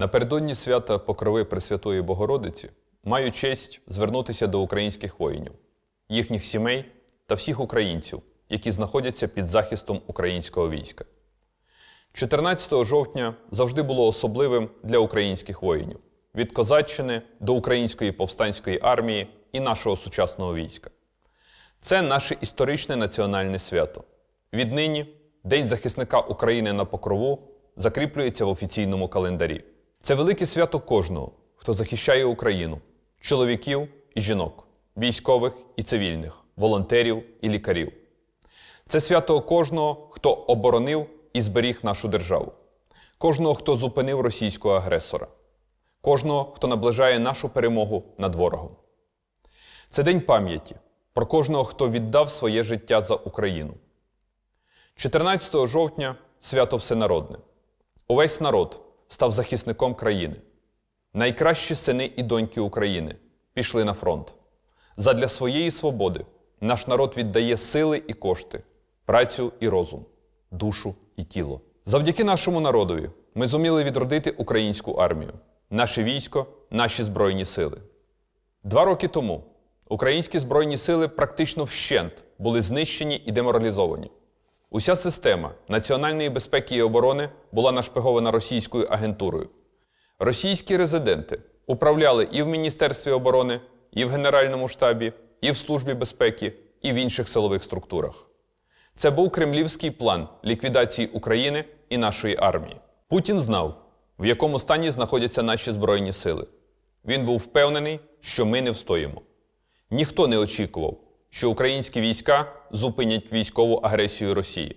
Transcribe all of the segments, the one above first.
Напередодні свята Покрови Пресвятої Богородиці маю честь звернутися до українських воїнів, їхніх сімей та всіх українців, які знаходяться під захистом українського війська. 14 жовтня завжди було особливим для українських воїнів від Козаччини до української повстанської армії і нашого сучасного війська. Це наше історичне національне свято. Віднині День захисника України на покрову закріплюється в офіційному календарі. Це велике свято кожного, хто захищає Україну, чоловіків і жінок, військових і цивільних, волонтерів і лікарів. Це свято кожного, хто оборонив і зберіг нашу державу, кожного, хто зупинив російського агресора, кожного, хто наближає нашу перемогу над ворогом. Це день пам'яті про кожного, хто віддав своє життя за Україну. 14 жовтня свято Всенародне. Увесь народ став захисником країни. Найкращі сини і доньки України пішли на фронт. Задля своєї свободи наш народ віддає сили і кошти, працю і розум, душу і тіло. Завдяки нашому народові ми зуміли відродити українську армію, наше військо, наші збройні сили. Два роки тому українські збройні сили практично вщент були знищені і деморалізовані. Уся система національної безпеки і оборони була нашпигована російською агентурою. Російські резиденти управляли і в Міністерстві оборони, і в Генеральному штабі, і в Службі безпеки, і в інших силових структурах. Це був кремлівський план ліквідації України і нашої армії. Путін знав, в якому стані знаходяться наші Збройні сили. Він був впевнений, що ми не встоїмо. Ніхто не очікував що українські війська зупинять військову агресію Росії.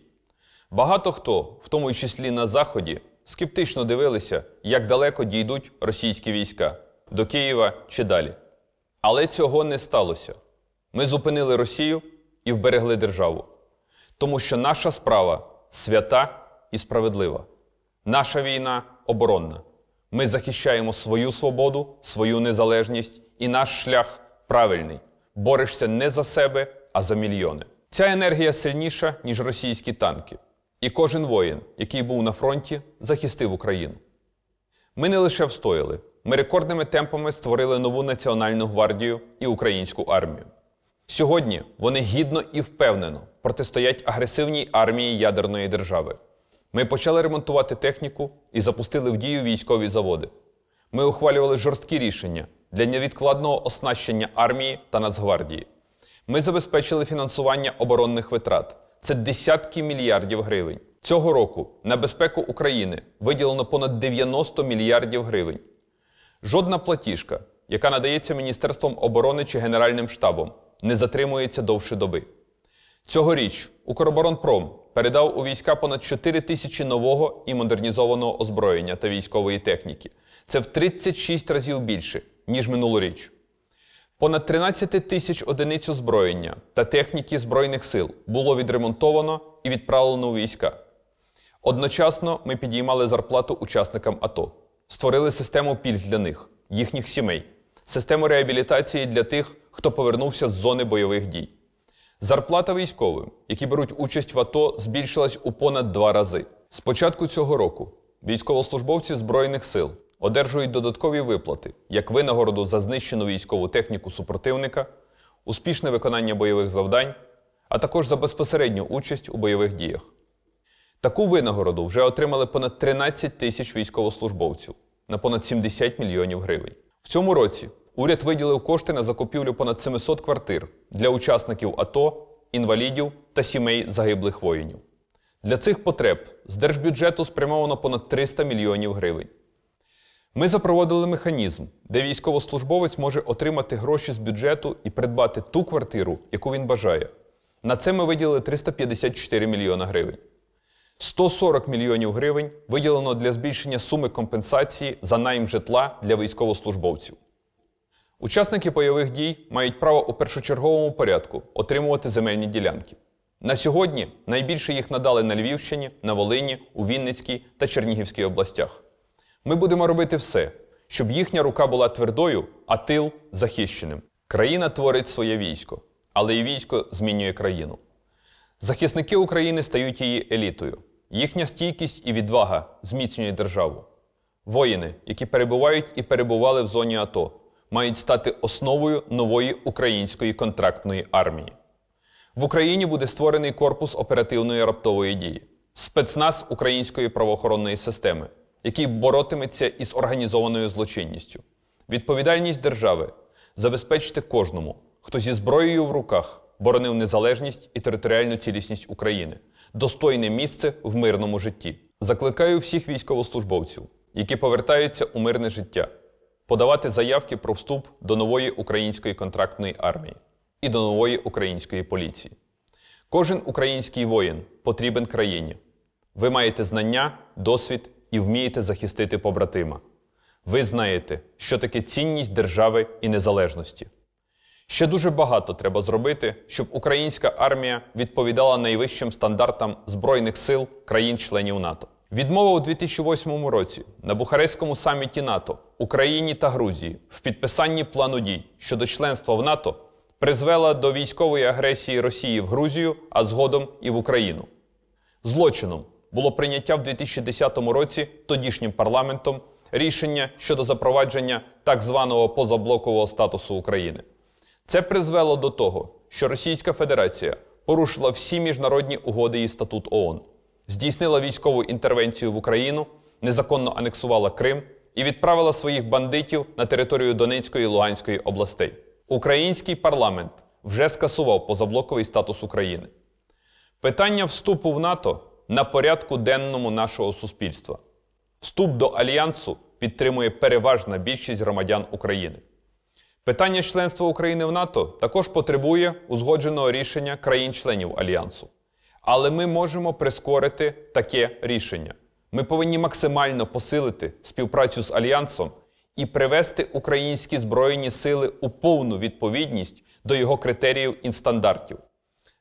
Багато хто, в тому числі на Заході, скептично дивилися, як далеко дійдуть російські війська до Києва чи далі. Але цього не сталося. Ми зупинили Росію і вберегли державу. Тому що наша справа свята і справедлива. Наша війна оборонна. Ми захищаємо свою свободу, свою незалежність і наш шлях правильний борешся не за себе, а за мільйони. Ця енергія сильніша, ніж російські танки. І кожен воїн, який був на фронті, захистив Україну. Ми не лише встояли, ми рекордними темпами створили нову Національну гвардію і українську армію. Сьогодні вони гідно і впевнено протистоять агресивній армії ядерної держави. Ми почали ремонтувати техніку і запустили в дію військові заводи. Ми ухвалювали жорсткі рішення для невідкладного оснащення армії та Нацгвардії. Ми забезпечили фінансування оборонних витрат. Це десятки мільярдів гривень. Цього року на безпеку України виділено понад 90 мільярдів гривень. Жодна платіжка, яка надається Міністерством оборони чи Генеральним штабом, не затримується довше доби. Цьогоріч Укроборонпром передав у війська понад 4 тисячі нового і модернізованого озброєння та військової техніки. Це в 36 разів більше ніж минулоріч. Понад 13 тисяч одиниць озброєння та техніки Збройних сил було відремонтовано і відправлено у війська. Одночасно ми підіймали зарплату учасникам АТО, створили систему пільг для них, їхніх сімей, систему реабілітації для тих, хто повернувся з зони бойових дій. Зарплата військовим, які беруть участь в АТО, збільшилась у понад два рази. З початку цього року військовослужбовці Збройних сил одержують додаткові виплати, як винагороду за знищену військову техніку супротивника, успішне виконання бойових завдань, а також за безпосередню участь у бойових діях. Таку винагороду вже отримали понад 13 тисяч військовослужбовців на понад 70 мільйонів гривень. В цьому році уряд виділив кошти на закупівлю понад 700 квартир для учасників АТО, інвалідів та сімей загиблих воїнів. Для цих потреб з держбюджету спрямовано понад 300 мільйонів гривень. Ми запроводили механізм, де військовослужбовець може отримати гроші з бюджету і придбати ту квартиру, яку він бажає. На це ми виділили 354 мільйона гривень. 140 мільйонів гривень виділено для збільшення суми компенсації за найм житла для військовослужбовців. Учасники бойових дій мають право у першочерговому порядку отримувати земельні ділянки. На сьогодні найбільше їх надали на Львівщині, на Волині, у Вінницькій та Чернігівській областях. Ми будемо робити все, щоб їхня рука була твердою, а тил захищеним. Країна творить своє військо, але і військо змінює країну. Захисники України стають її елітою. Їхня стійкість і відвага зміцнює державу. Воїни, які перебувають і перебували в зоні АТО, мають стати основою нової української контрактної армії. В Україні буде створений корпус оперативної раптової дії, спецназ української правоохоронної системи який боротиметься із організованою злочинністю. Відповідальність держави забезпечити кожному, хто зі зброєю в руках боронив незалежність і територіальну цілісність України, достойне місце в мирному житті. Закликаю всіх військовослужбовців, які повертаються у мирне життя, подавати заявки про вступ до нової української контрактної армії і до нової української поліції. Кожен український воїн потрібен країні. Ви маєте знання, досвід і вмієте захистити побратима. Ви знаєте, що таке цінність держави і незалежності. Ще дуже багато треба зробити, щоб українська армія відповідала найвищим стандартам Збройних сил країн-членів НАТО. Відмова у 2008 році на Бухарестському саміті НАТО Україні та Грузії в підписанні плану дій щодо членства в НАТО призвела до військової агресії Росії в Грузію, а згодом і в Україну. Злочином було прийняття в 2010 році тодішнім парламентом рішення щодо запровадження так званого позаблокового статусу України. Це призвело до того, що Російська Федерація порушила всі міжнародні угоди і статут ООН, здійснила військову інтервенцію в Україну, незаконно анексувала Крим і відправила своїх бандитів на територію Донецької і Луганської областей. Український парламент вже скасував позаблоковий статус України. Питання вступу в НАТО на порядку денному нашого суспільства. Вступ до Альянсу підтримує переважна більшість громадян України. Питання членства України в НАТО також потребує узгодженого рішення країн-членів Альянсу. Але ми можемо прискорити таке рішення. Ми повинні максимально посилити співпрацю з Альянсом і привести українські збройні сили у повну відповідність до його критеріїв і стандартів.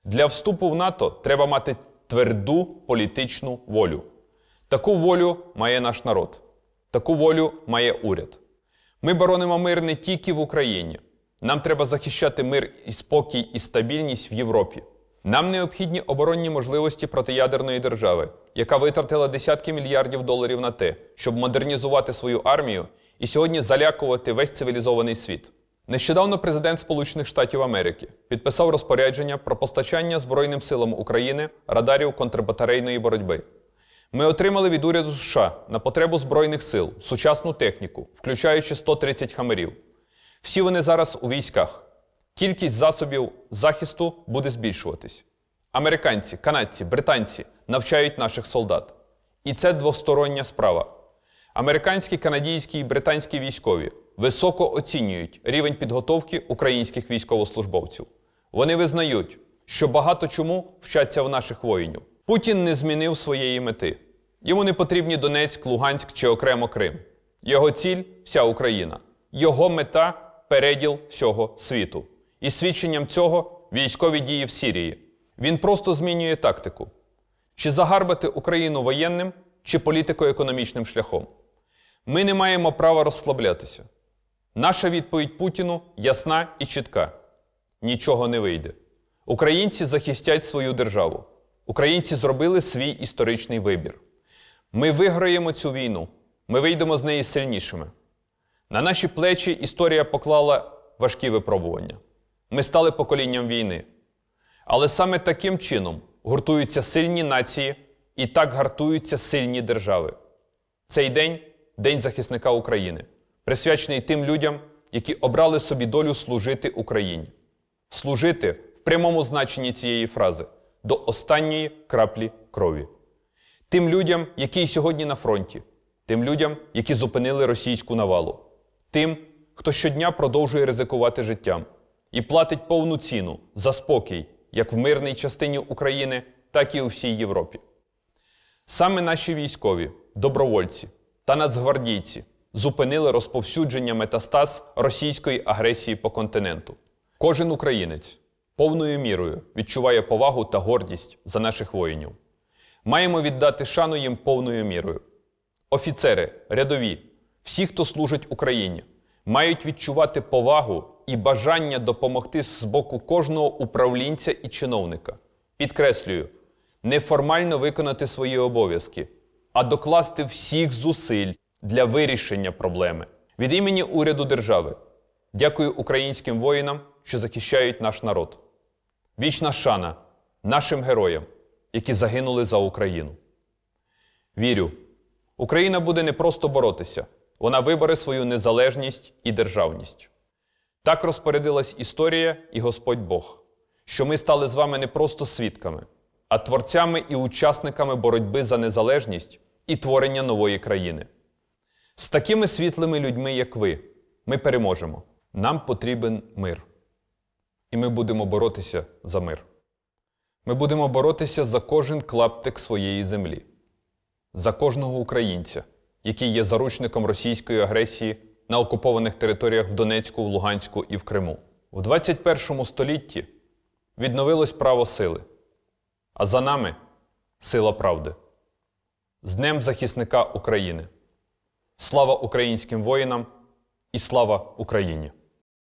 Для вступу в НАТО треба мати тверду політичну волю. Таку волю має наш народ, таку волю має уряд. Ми боронимо мир не тільки в Україні. Нам треба захищати мир і спокій і стабільність в Європі. Нам необхідні оборонні можливості протиядерної держави, яка витратила десятки мільярдів доларів на те, щоб модернізувати свою армію і сьогодні залякувати весь цивілізований світ. Нещодавно президент Сполучених Штатів Америки підписав розпорядження про постачання Збройним силам України радарів контрбатарейної боротьби. Ми отримали від уряду США на потребу Збройних сил сучасну техніку, включаючи 130 хамерів. Всі вони зараз у військах. Кількість засобів захисту буде збільшуватись. Американці, канадці, британці навчають наших солдат. І це двостороння справа. Американські, канадійські і британські військові високо оцінюють рівень підготовки українських військовослужбовців. Вони визнають, що багато чому вчаться в наших воїнів. Путін не змінив своєї мети. Йому не потрібні Донецьк, Луганськ чи окремо Крим. Його ціль вся Україна. Його мета переділ всього світу. І свідченням цього військові дії в Сірії. Він просто змінює тактику: чи загарбати Україну воєнним, чи політико-економічним шляхом. Ми не маємо права розслаблятися. Наша відповідь Путіну ясна і чітка: нічого не вийде. Українці захистять свою державу. Українці зробили свій історичний вибір. Ми виграємо цю війну, ми вийдемо з неї сильнішими. На наші плечі історія поклала важкі випробування. Ми стали поколінням війни. Але саме таким чином гуртуються сильні нації і так гартуються сильні держави. Цей день День захисника України присвячений тим людям, які обрали собі долю служити Україні, служити в прямому значенні цієї фрази до останньої краплі крові, тим людям, які сьогодні на фронті, тим людям, які зупинили російську навалу, тим, хто щодня продовжує ризикувати життям і платить повну ціну за спокій як в мирній частині України, так і у всій Європі. Саме наші військові, добровольці та нацгвардійці зупинили розповсюдження метастаз російської агресії по континенту. Кожен українець повною мірою відчуває повагу та гордість за наших воїнів. Маємо віддати шану їм повною мірою. Офіцери, рядові, всі, хто служить Україні, мають відчувати повагу і бажання допомогти з боку кожного управлінця і чиновника. Підкреслюю, неформально виконати свої обов'язки, а докласти всіх зусиль для вирішення проблеми. Від імені уряду держави дякую українським воїнам, що захищають наш народ. Вічна шана нашим героям, які загинули за Україну. Вірю, Україна буде не просто боротися, вона вибере свою незалежність і державність. Так розпорядилась історія і Господь Бог, що ми стали з вами не просто свідками, а творцями і учасниками боротьби за незалежність і творення нової країни. З такими світлими людьми, як ви, ми переможемо. Нам потрібен мир. І ми будемо боротися за мир. Ми будемо боротися за кожен клаптик своєї землі, за кожного українця, який є заручником російської агресії на окупованих територіях в Донецьку, в Луганську і в Криму. У 21 столітті відновилось право сили, а за нами сила правди. З Днем захисника України. Слава українським воїнам і слава Україні!